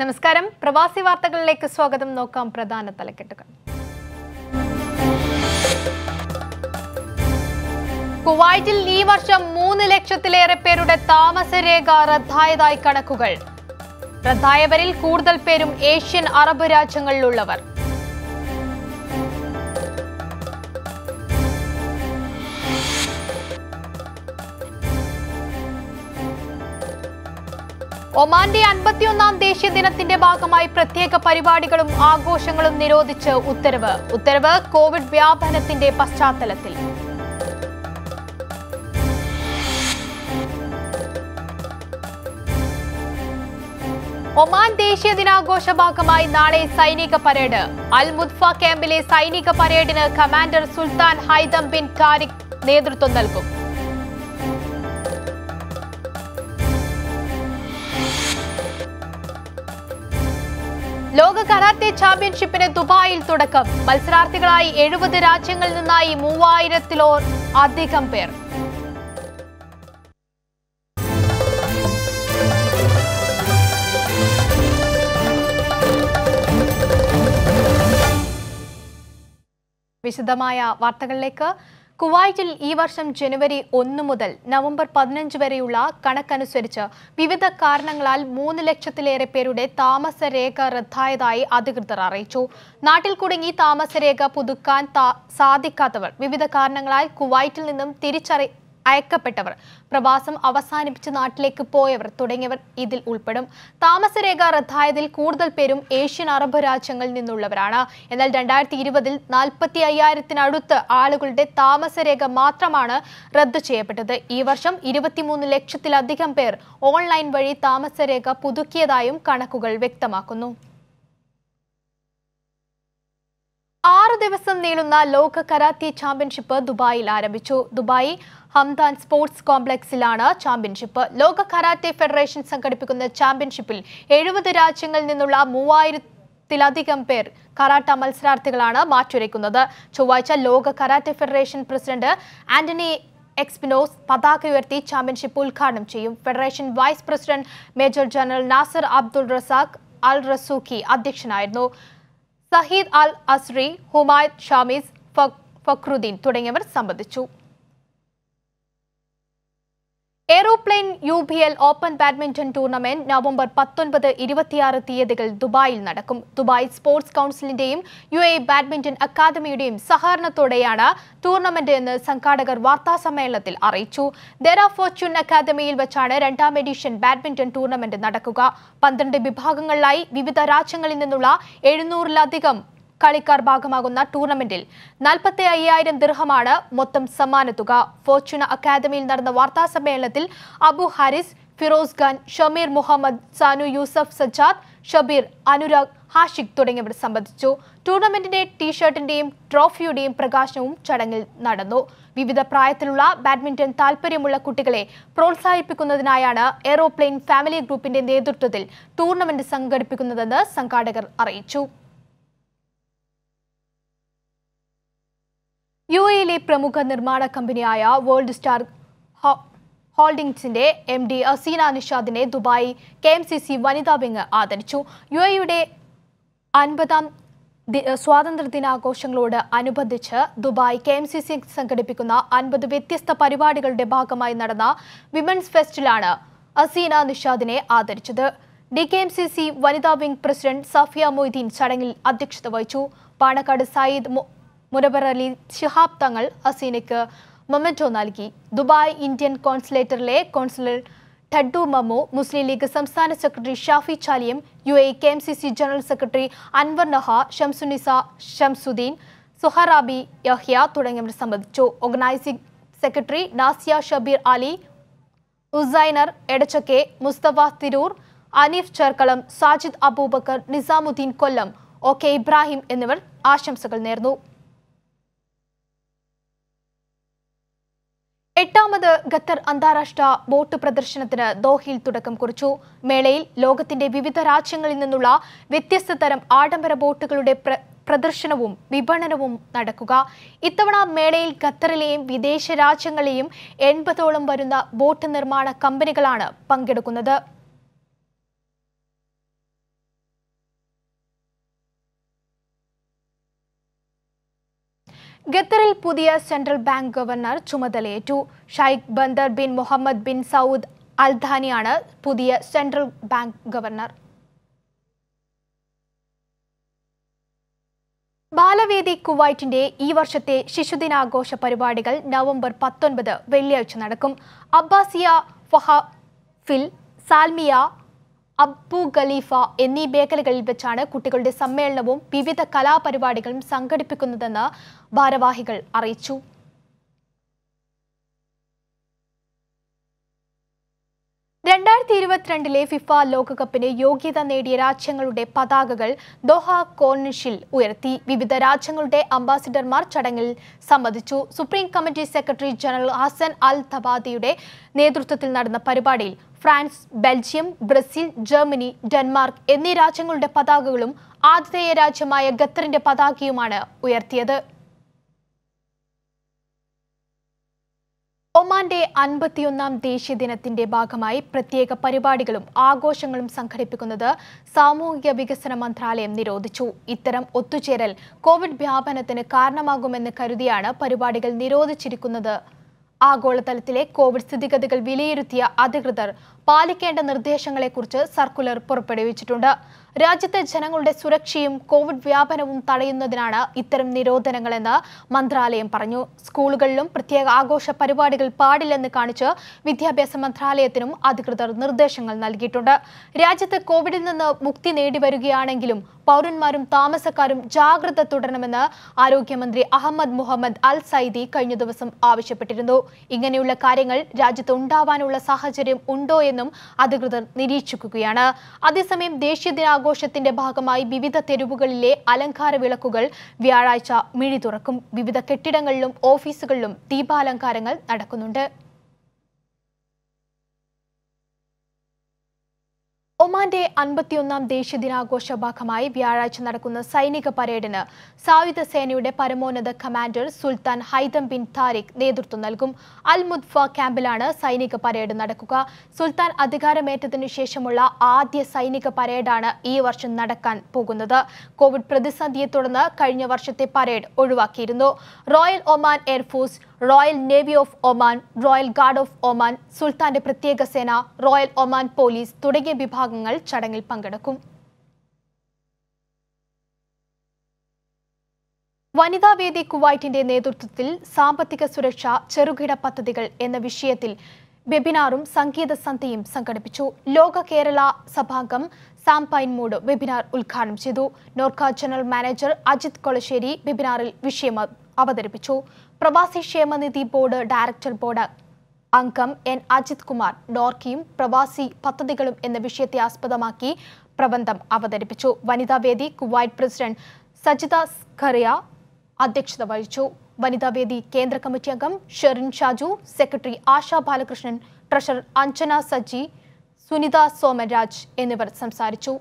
നമസ്കാരം പ്രവാസി വാർത്തകളിലേക്ക് സ്വാഗതം നോക്കാം പ്രധാന തലക്കെട്ടുകൾ കുവൈറ്റിൽ ഈ വർഷം മൂന്ന് ലക്ഷത്തിലേറെ പേരുടെ താമസരേഖ റദ്ദായതായി കണക്കുകൾ റദ്ദായവരിൽ കൂടുതൽ പേരും ഏഷ്യൻ അറബ് രാജ്യങ്ങളിലുള്ളവർ ഒമാന്റെ അൻപത്തിയൊന്നാം ദേശീയ ദിനത്തിന്റെ ഭാഗമായി പ്രത്യേക പരിപാടികളും ആഘോഷങ്ങളും നിരോധിച്ച് ഉത്തരവ് ഉത്തരവ് കോവിഡ് വ്യാപനത്തിന്റെ പശ്ചാത്തലത്തിൽ ഒമാൻ ദേശീയ ദിനാഘോഷ ഭാഗമായി നാളെ സൈനിക പരേഡ് അൽ മുദ്ഫ ക്യാമ്പിലെ സൈനിക പരേഡിന് commander Sultan Haitham bin Tariq നേതൃത്വം നൽകും ലോക കരാട്ടെ ചാമ്പ്യൻഷിപ്പിന് ദുബായിൽ തുടക്കം മത്സരാർത്ഥികളായി എഴുപത് രാജ്യങ്ങളിൽ നിന്നായി മൂവായിരത്തിലോ അധികം പേർ വിശദമായ വാർത്തകളിലേക്ക് കുവൈറ്റിൽ ഈ വർഷം ജനുവരി ഒന്ന് മുതൽ നവംബർ പതിനഞ്ച് വരെയുള്ള കണക്കനുസരിച്ച് വിവിധ കാരണങ്ങളാൽ മൂന്ന് ലക്ഷത്തിലേറെ പേരുടെ താമസരേഖ റദ്ദായതായി അധികൃതർ അറിയിച്ചു നാട്ടിൽ കുടുങ്ങി താമസരേഖ പുതുക്കാൻ സാധിക്കാത്തവർ വിവിധ കാരണങ്ങളാൽ കുവൈറ്റിൽ നിന്നും തിരിച്ചറി അയക്കപ്പെട്ടവർ പ്രവാസം അവസാനിപ്പിച്ച് നാട്ടിലേക്ക് പോയവർ തുടങ്ങിയവർ ഇതിൽ ഉൾപ്പെടും താമസരേഖ റദ്ദായതിൽ കൂടുതൽ പേരും ഏഷ്യൻ അറബ് രാജ്യങ്ങളിൽ നിന്നുള്ളവരാണ് എന്നാൽ രണ്ടായിരത്തി ഇരുപതിൽ നാൽപ്പത്തി അയ്യായിരത്തിനടുത്ത് ആളുകളുടെ താമസരേഖ മാത്രമാണ് റദ്ദ് ചെയ്യപ്പെട്ടത് ഈ വർഷം ഇരുപത്തിമൂന്ന് ലക്ഷത്തിലധികം പേർ ഓൺലൈൻ വഴി താമസരേഖ പുതുക്കിയതായും കണക്കുകൾ വ്യക്തമാക്കുന്നു ആറ് ദിവസം നീളുന്ന ലോക കരാത്തി ചാമ്പ്യൻഷിപ്പ് ദുബായിൽ ആരംഭിച്ചു ദുബായി ഹംദാൻ സ്പോർട്സ് കോംപ്ലക്സിലാണ് ചാമ്പ്യൻഷിപ്പ് ലോക കരാട്ടെ ഫെഡറേഷൻ സംഘടിപ്പിക്കുന്ന ചാമ്പ്യൻഷിപ്പിൽ എഴുപത് രാജ്യങ്ങളിൽ നിന്നുള്ള മൂവായിരത്തിലധികം പേർ കരാട്ട മത്സരാർത്ഥികളാണ് മാറ്റുരയ്ക്കുന്നത് ചൊവ്വാഴ്ച ലോക karate federation president Antonio Espinos പതാക ഉയർത്തി ചാമ്പ്യൻഷിപ്പ് ഉദ്ഘാടനം ചെയ്യും federation vice president major general Nasser Abdul Razak Al Razooqi അധ്യക്ഷനായിരുന്നു Saeed Al Asri Humayat Shamis Fakhruddin തുടങ്ങിയവർ സംബന്ധിച്ചു aeroplane U B L open badminton tournament November പത്തൊൻപത് ഇരുപത്തിയാറ് തീയതികൾ ദുബായിൽ നടക്കും ദുബായ് സ്പോർട്സ് കൗൺസിലിന്റെയും യു എ ബാഡ്മിന്റൺ അക്കാദമിയുടെയും സഹകരണത്തോടെയാണ് ടൂർണമെന്റ് എന്ന് സംഘാടകർ വാർത്താസമ്മേളനത്തിൽ അറിയിച്ചു ദെറ ഫോർച്യൂൺ അക്കാദമിയിൽ വെച്ചാണ് രണ്ടാം എഡിഷൻ ബാഡ്മിന്റൺ ടൂർണമെന്റ് നടക്കുക പന്ത്രണ്ട് വിഭാഗങ്ങളിലായി വിവിധ രാജ്യങ്ങളിൽ നിന്നുള്ള എഴുന്നൂറിലധികം കളിക്കാർ ഭാഗമാകുന്ന ടൂർണമെന്റിൽ നാൽപ്പത്തി അയ്യായിരം ദിർഹമാണ് മൊത്തം സമ്മാനത്തുക ഫോർച്യൂണ അക്കാദമിയിൽ നടന്ന വാർത്താ സമ്മേളനത്തിൽ അബു ഹാരിസ് ഫിറോസ് ഖാൻ ഷമീർ മുഹമ്മദ് സാനു യൂസഫ് സജ്ജാദ് ഷബീർ അനുരാഗ് ഹാഷിഖ് തുടങ്ങിയവർ സംബന്ധിച്ചു ടൂർണമെന്റിന്റെ ടീഷർട്ടിന്റെയും ട്രോഫിയുടെയും പ്രകാശനവും ചടങ്ങിൽ നടന്നു വിവിധ പ്രായത്തിലുള്ള ബാഡ്മിന്റൺ താൽപ്പര്യമുള്ള കുട്ടികളെ പ്രോത്സാഹിപ്പിക്കുന്നതിനായാണ് എയ്റോപ്ലെയിൻ ഫാമിലി ഗ്രൂപ്പിന്റെ നേതൃത്വത്തിൽ ടൂർണമെന്റ് സംഘടിപ്പിക്കുന്നതെന്ന് സംഘാടകർ അറിയിച്ചു യു എയിലെ പ്രമുഖ നിർമ്മാണ കമ്പനിയായ വേൾഡ് സ്റ്റാർ ഹോൾഡിംഗ്സിന്റെ എം ഡി അസീന നിഷാദിനെ Dubai K M C C വനിതാ വിങ് ആദരിച്ചു യു എയുടെ അൻപതാം ദിനാഘോഷങ്ങളോട് അനുബന്ധിച്ച് Dubai K M C C സംഘടിപ്പിക്കുന്ന അൻപത് വ്യത്യസ്ത പരിപാടികളുടെ ഭാഗമായി നടന്ന വിമൻസ് ഫെസ്റ്റിലാണ് അസീന നിഷാദിനെ ആദരിച്ചത് D K M C C വനിതാ വിംഗ് പ്രസിഡന്റ് സഫിയ മൊയ്തീൻ ചടങ്ങിൽ അധ്യക്ഷത വഹിച്ചു പാണക്കാട് സയ്യിദ് മുനബർ അലി ഷിഹാബ് തങ്ങൾ അസീനയ്ക്ക് മൊമെന്റോ നൽകി ദുബായ് ഇന്ത്യൻ കോൺസുലേറ്ററിലെ കോൺസുലർ ടഡു മമു മുസ്ലിം ലീഗ് സംസ്ഥാന secretary Shafi Chaliyam U A K M C C general secretary Anwar Naha Shamsunisa Shamsudheen Suharabi Yahya തുടങ്ങിയവർ സംബന്ധിച്ചു organising secretary Nasiya Shabeer Ali Usainar Edachakke Musthafa Tirur Aneef Cherkalam Sajid Abubakar Nizamuddin Kollam O K Ibrahim എന്നിവർ ആശംസകൾ നേർന്നു എട്ടാമത് ഖത്തർ അന്താരാഷ്ട്ര ബോട്ട് പ്രദർശനത്തിന് ദോഹയിൽ തുടക്കം കുറിച്ചു മേളയിൽ ലോകത്തിന്റെ വിവിധ രാജ്യങ്ങളിൽ നിന്നുള്ള വ്യത്യസ്ത തരം ആഡംബര ബോട്ടുകളുടെ പ്രദർശനവും വിപണനവും നടക്കുക ഇത്തവണ മേളയിൽ ഖത്തറിലെയും വിദേശ രാജ്യങ്ങളെയും എൺപതോളം വരുന്ന ബോട്ട് നിർമ്മാണ കമ്പനികളാണ് പങ്കെടുക്കുന്നത് ഖത്തറിൽ പുതിയ സെൻട്രൽ ബാങ്ക് ഗവർണർ ചുമതലയേറ്റു Sheikh Bandar bin Mohammed bin Saud അൽധാനിയാണ് പുതിയ സെൻട്രൽ ബാങ്ക് ഗവർണർ ബാലവേദി കുവൈറ്റിന്റെ ഈ വർഷത്തെ ശിശുദിനാഘോഷ പരിപാടികൾ നവംബർ പത്തൊൻപത് വെള്ളിയാഴ്ച നടക്കും അബ്ബാസിയ ഫഹ ഫിൽ സാൽമിയ അബ്ബു ഖലീഫ എന്നീ മേഖലകളിൽ വെച്ചാണ് കുട്ടികളുടെ സമ്മേളനവും വിവിധ കലാപരിപാടികളും സംഘടിപ്പിക്കുന്നതെന്ന് ഭാരവാഹികൾ അറിയിച്ചു രണ്ടായിരത്തി ഇരുപത്തിരണ്ടിലെ ഫിഫ ലോകകപ്പിന് യോഗ്യത നേടിയ രാജ്യങ്ങളുടെ പതാകകൾ ദോഹ കോർണിഷിൽ ഉയർത്തി വിവിധ രാജ്യങ്ങളുടെ അംബാസിഡർമാർ ചടങ്ങിൽ സംബന്ധിച്ചു supreme committee secretary general Hassan Al തബാദിയുടെ നേതൃത്വത്തിൽ നടന്ന പരിപാടിയിൽ France Belgium Brazil Germany Denmark എന്നീ രാജ്യങ്ങളുടെ പതാകകളും ആതിഥേയ രാജ്യമായ ഖത്തറിന്റെ പതാകയുമാണ് ഉയർത്തിയത് ഒമാന്റെ അൻപത്തിയൊന്നാം ദേശീയ ദിനത്തിന്റെ ഭാഗമായി പ്രത്യേക പരിപാടികളും ആഘോഷങ്ങളും സംഘടിപ്പിക്കുന്നത് സാമൂഹിക വികസന മന്ത്രാലയം നിരോധിച്ചു ഇത്തരം ഒത്തുചേരൽ കോവിഡ് വ്യാപനത്തിന് കാരണമാകുമെന്ന് കരുതിയാണ് പരിപാടികൾ നിരോധിച്ചിരിക്കുന്നത് ആഗോളതലത്തിലെ കോവിഡ് സ്ഥിതിഗതികൾ വിലയിരുത്തിയ അധികൃതർ പാലിക്കേണ്ട നിർദ്ദേശങ്ങളെക്കുറിച്ച് സർക്കുലർ പുറപ്പെടുവിച്ചിട്ടുണ്ട് രാജ്യത്തെ ജനങ്ങളുടെ സുരക്ഷയും കോവിഡ് വ്യാപനവും തടയുന്നതിനാണ് ഇത്തരം നിരോധനങ്ങളെന്ന് മന്ത്രാലയം പറഞ്ഞു സ്കൂളുകളിലും പ്രത്യേക ആഘോഷ പരിപാടികൾ പാടില്ലെന്ന് കാണിച്ച് വിദ്യാഭ്യാസ മന്ത്രാലയത്തിനും അധികൃതർ നിർദ്ദേശങ്ങൾ നൽകിയിട്ടുണ്ട് രാജ്യത്ത് കോവിഡിൽ നിന്ന് മുക്തി നേടിവരികയാണെങ്കിലും പൗരന്മാരും താമസക്കാരും ജാഗ്രത തുടരണമെന്ന് ആരോഗ്യമന്ത്രി അഹമ്മദ് മുഹമ്മദ് അൽ സൈദി കഴിഞ്ഞ ദിവസം ആവശ്യപ്പെട്ടിരുന്നു ഇങ്ങനെയുള്ള കാര്യങ്ങൾ രാജ്യത്ത് ഉണ്ടാവാനുള്ള സാഹചര്യം ഉണ്ടോ എന്ന് എന്നും അധികൃതർ നിരീക്ഷിക്കുകയാണ് അതേസമയം ദേശീയ ദിനാഘോഷത്തിന്റെ ഭാഗമായി വിവിധ തെരുവുകളിലെ അലങ്കാര വിളക്കുകൾ വ്യാഴാഴ്ച മിഴി തുറക്കും വിവിധ കെട്ടിടങ്ങളിലും ഓഫീസുകളിലും ദീപാലങ്കാരങ്ങൾ നടക്കുന്നുണ്ട് ഒമാന്റെ അൻപത്തിയൊന്നാം ദേശീയ ദിനാഘോഷ ഭാഗമായി വ്യാഴാഴ്ച നടക്കുന്ന സൈനിക പരേഡിന് സായുധ സേനയുടെ പരമോന്നത commander Sultan Haitham bin Tariq നേതൃത്വം നൽകും അൽ മുദ്ഫ ക്യാമ്പിലാണ് സൈനിക പരേഡ് നടക്കുക സുൽത്താൻ അധികാരമേറ്റതിനു ശേഷമുള്ള ആദ്യ സൈനിക പരേഡാണ് ഈ വർഷം നടക്കാൻ പോകുന്നത് കോവിഡ് പ്രതിസന്ധിയെ തുടർന്ന് കഴിഞ്ഞ വർഷത്തെ പരേഡ് ഒഴിവാക്കിയിരുന്നു royal Oman air force royal navy of Oman royal guard of Oman സുൽത്താന്റെ പ്രത്യേക സേന റോയൽ ഒമാൻ പോലീസ് തുടങ്ങിയ വിഭാഗങ്ങൾ ചടങ്ങിൽ പങ്കെടുക്കും വനിതാവേദി കുവൈറ്റിന്റെ നേതൃത്വത്തിൽ സാമ്പത്തിക സുരക്ഷ ചെറുകിട പദ്ധതികൾ എന്ന വിഷയത്തിൽ വെബിനാറും സംഗീത സന്ധ്യയും സംഘടിപ്പിച്ചു ലോക കേരള സഭാംഗം സാംപൈൻ മൂഡ് വെബിനാർ ഉദ്ഘാടനം ചെയ്തു നോർക്ക ജനറൽ മാനേജർ അജിത് കൊളശ്ശേരി വെബിനാറിൽ വിഷയം അവതരിപ്പിച്ചു പ്രവാസി ക്ഷേമനിധി ബോർഡ് ഡയറക്ടർ ബോർഡ് അംഗം എൻ അജിത് കുമാർ ഡോർക്കിയും പ്രവാസി പദ്ധതികളും എന്ന വിഷയത്തെ ആസ്പദമാക്കി പ്രബന്ധം അവതരിപ്പിച്ചു വനിതാവേദി കുവൈറ്റ് പ്രസിഡന്റ് സജിത ഖറിയ അധ്യക്ഷത വഹിച്ചു വനിതാവേദി കേന്ദ്ര കമ്മിറ്റി അംഗം ഷെറിൻ ഷാജു സെക്രട്ടറി ആശാ ബാലകൃഷ്ണൻ ട്രഷറർ അഞ്ജന സജി സുനിത സോമരാജ് എന്നിവർ സംസാരിച്ചു